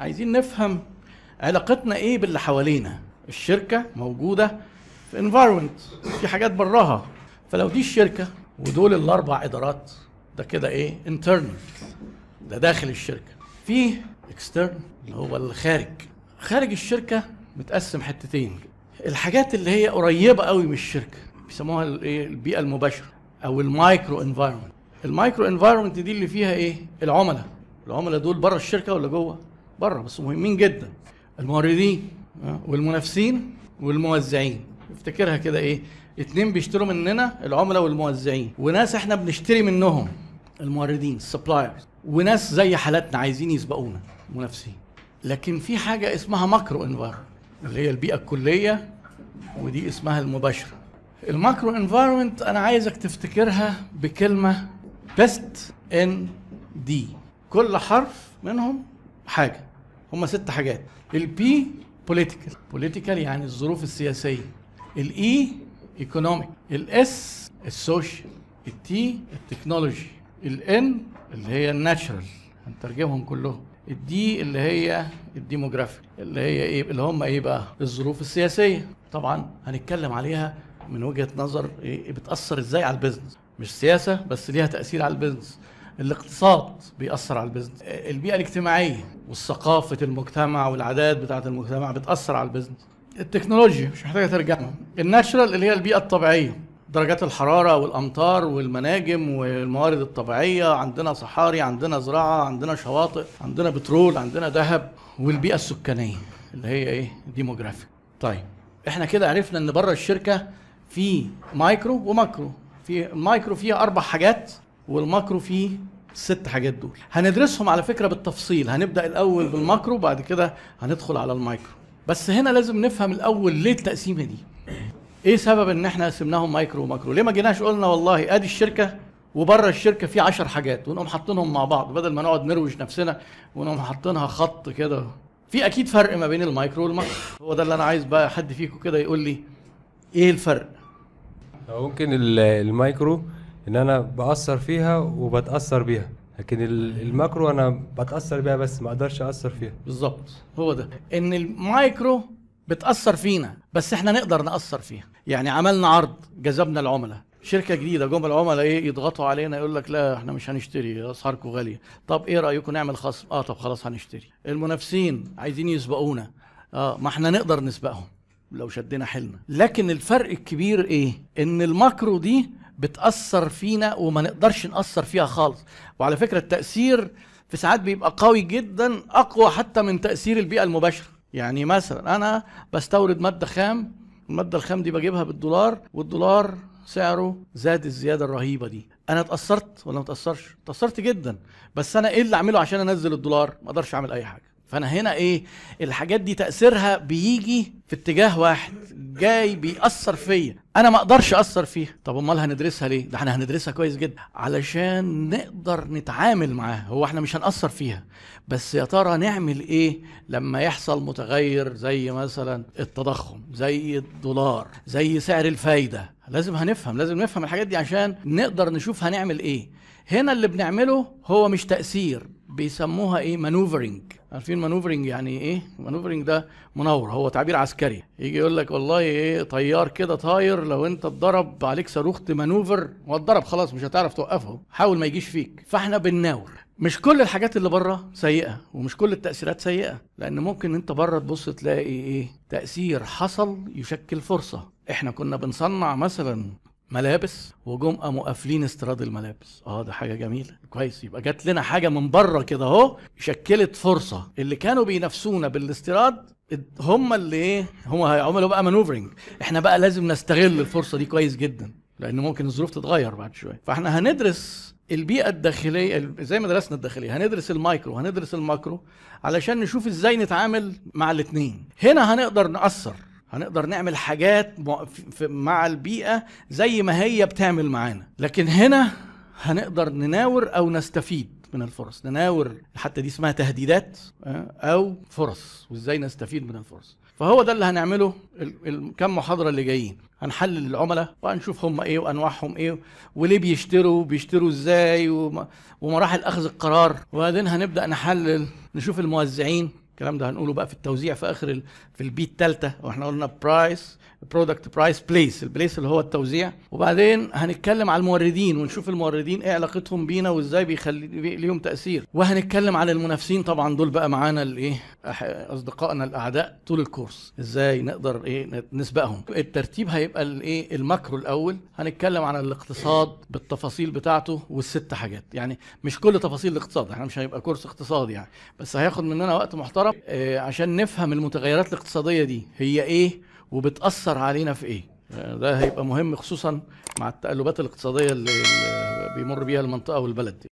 عايزين نفهم علاقتنا ايه باللي حوالينا الشركه موجوده في انفايرمنت في حاجات براها فلو دي الشركه ودول الاربع ادارات ده كده ايه انترنال ده داخل الشركه في اكسترن اللي هو الخارج خارج الشركه متقسم حتتين الحاجات اللي هي قريبه قوي من الشركه بيسموها الايه البيئه المباشره او المايكرو انفايرمنت المايكرو انفايرمنت دي اللي فيها ايه العملاء العملاء دول بره الشركه ولا جوه بره بس مهمين جدا الموردين آه، والمنافسين والموزعين افتكرها كده ايه اتنين بيشتروا مننا العملاء والموزعين وناس احنا بنشتري منهم الموردين السبلايرز وناس زي حالاتنا عايزين يسبقونا منافسين لكن في حاجه اسمها ماكرو انفايرمنت اللي هي البيئه الكليه ودي اسمها المباشره الماكرو انفايرمنت انا عايزك تفتكرها بكلمه بيست ان دي كل حرف منهم حاجه هم ست حاجات البي بوليتيكال بوليتيكال يعني الظروف السياسيه الاي ايكونوميك الاس السوشيال التي التكنولوجي الان اللي هي الناتشرال هنترجمهم كلهم الدي اللي هي الديموغرافيك اللي هي ايه اللي هم ايه بقى الظروف السياسيه طبعا هنتكلم عليها من وجهه نظر إيه بتاثر ازاي على البيزنس مش سياسه بس ليها تاثير على البيزنس الاقتصاد بيأثر على البيزنس البيئة الاجتماعية والثقافة المجتمع والعادات بتاعة المجتمع بتأثر على البيزنس التكنولوجيا مش محتاجة ترجمة الناتشرال اللي هي البيئة الطبيعية درجات الحرارة والأمطار والمناجم والموارد الطبيعية عندنا صحاري عندنا زراعة عندنا شواطئ عندنا بترول عندنا ذهب والبيئة السكانية اللي هي ايه ديموغرافيك طيب احنا كده عرفنا ان بره الشركة في مايكرو وماكرو في المايكرو فيها اربع حاجات والماكرو فيه الست حاجات دول هندرسهم على فكره بالتفصيل هنبدا الاول بالماكرو بعد كده هندخل على المايكرو بس هنا لازم نفهم الاول ليه التقسيمه دي ايه سبب ان احنا قسمناهم مايكرو وماكرو ليه ما جيناش قلنا والله ادي الشركه وبره الشركه في عشر حاجات ونقوم حاطينهم مع بعض بدل ما نقعد نروج نفسنا ونقوم حاطينها خط كده في اكيد فرق ما بين المايكرو والماكرو هو ده اللي انا عايز بقى حد فيكم كده يقول لي ايه الفرق ممكن المايكرو ان انا باثر فيها وبتاثر بيها لكن الماكرو انا بتاثر بيها بس ما اقدرش اثر فيها بالظبط هو ده ان المايكرو بتاثر فينا بس احنا نقدر ناثر فيها يعني عملنا عرض جذبنا العملاء شركه جديده جم العملاء ايه يضغطوا علينا يقول لك لا احنا مش هنشتري اسعاركم غاليه طب ايه رايكم نعمل خصم اه طب خلاص هنشتري المنافسين عايزين يسبقونا اه ما احنا نقدر نسبقهم لو شدينا حيلنا لكن الفرق الكبير ايه ان الماكرو دي بتاثر فينا وما نقدرش ناثر فيها خالص وعلى فكره التاثير في ساعات بيبقى قوي جدا اقوى حتى من تاثير البيئه المباشره يعني مثلا انا بستورد ماده خام الماده الخام دي بجيبها بالدولار والدولار سعره زاد الزياده الرهيبه دي انا اتاثرت ولا ما اتاثرش اتاثرت جدا بس انا ايه اللي اعمله عشان انزل الدولار ما اقدرش اعمل اي حاجه فانا هنا ايه الحاجات دي تاثيرها بيجي في اتجاه واحد جاي بيأثر فيا انا ما اقدرش اثر فيها طب امال هندرسها ليه ده احنا هندرسها كويس جدا علشان نقدر نتعامل معاها هو احنا مش هنأثر فيها بس يا ترى نعمل ايه لما يحصل متغير زي مثلا التضخم زي الدولار زي سعر الفايده لازم هنفهم لازم نفهم الحاجات دي عشان نقدر نشوف هنعمل ايه هنا اللي بنعمله هو مش تأثير بيسموها ايه مانوفرنج عارفين مانوفرنج يعني ايه مانوفرنج ده مناوره هو تعبير عسكري يجي يقول لك والله ايه طيار كده طاير لو انت اتضرب عليك صاروخ تمانوفر واتضرب خلاص مش هتعرف توقفه حاول ما يجيش فيك فاحنا بنناور مش كل الحاجات اللي بره سيئه ومش كل التاثيرات سيئه لان ممكن انت بره تبص تلاقي ايه تاثير حصل يشكل فرصه احنا كنا بنصنع مثلا ملابس وجم قاموا قافلين استيراد الملابس اه ده حاجه جميله كويس يبقى جات لنا حاجه من بره كده اهو شكلت فرصه اللي كانوا بينافسونا بالاستيراد هم اللي ايه هم هيعملوا بقى مانوفرنج احنا بقى لازم نستغل الفرصه دي كويس جدا لان ممكن الظروف تتغير بعد شويه فاحنا هندرس البيئه الداخليه زي ما درسنا الداخليه هندرس المايكرو هندرس الماكرو علشان نشوف ازاي نتعامل مع الاثنين هنا هنقدر ناثر هنقدر نعمل حاجات مع البيئة زي ما هي بتعمل معانا لكن هنا هنقدر نناور أو نستفيد من الفرص نناور حتى دي اسمها تهديدات آه، أو فرص وإزاي نستفيد من الفرص فهو ده اللي هنعمله الكام محاضرة اللي جايين هنحلل العملاء وهنشوف هم ايه وانواعهم ايه وليه بيشتروا بيشتروا ازاي ومراحل اخذ القرار وبعدين هنبدا نحلل نشوف الموزعين الكلام ده هنقوله بقى في التوزيع في اخر ال... في البي الثالثه واحنا قلنا برايس برودكت برايس بليس البليس اللي هو التوزيع وبعدين هنتكلم على الموردين ونشوف الموردين ايه علاقتهم بينا وازاي بيخلي ليهم تاثير وهنتكلم على المنافسين طبعا دول بقى معانا الايه اصدقائنا الاعداء طول الكورس ازاي نقدر ايه نسبقهم الترتيب هيبقى الايه الماكرو الاول هنتكلم عن الاقتصاد بالتفاصيل بتاعته والست حاجات يعني مش كل تفاصيل الاقتصاد احنا مش هيبقى كورس اقتصاد يعني بس هياخد مننا وقت محترم آه، عشان نفهم المتغيرات الاقتصاديه دي هي ايه وبتاثر علينا في ايه آه، ده هيبقى مهم خصوصا مع التقلبات الاقتصاديه اللي بيمر بيها المنطقه والبلد دي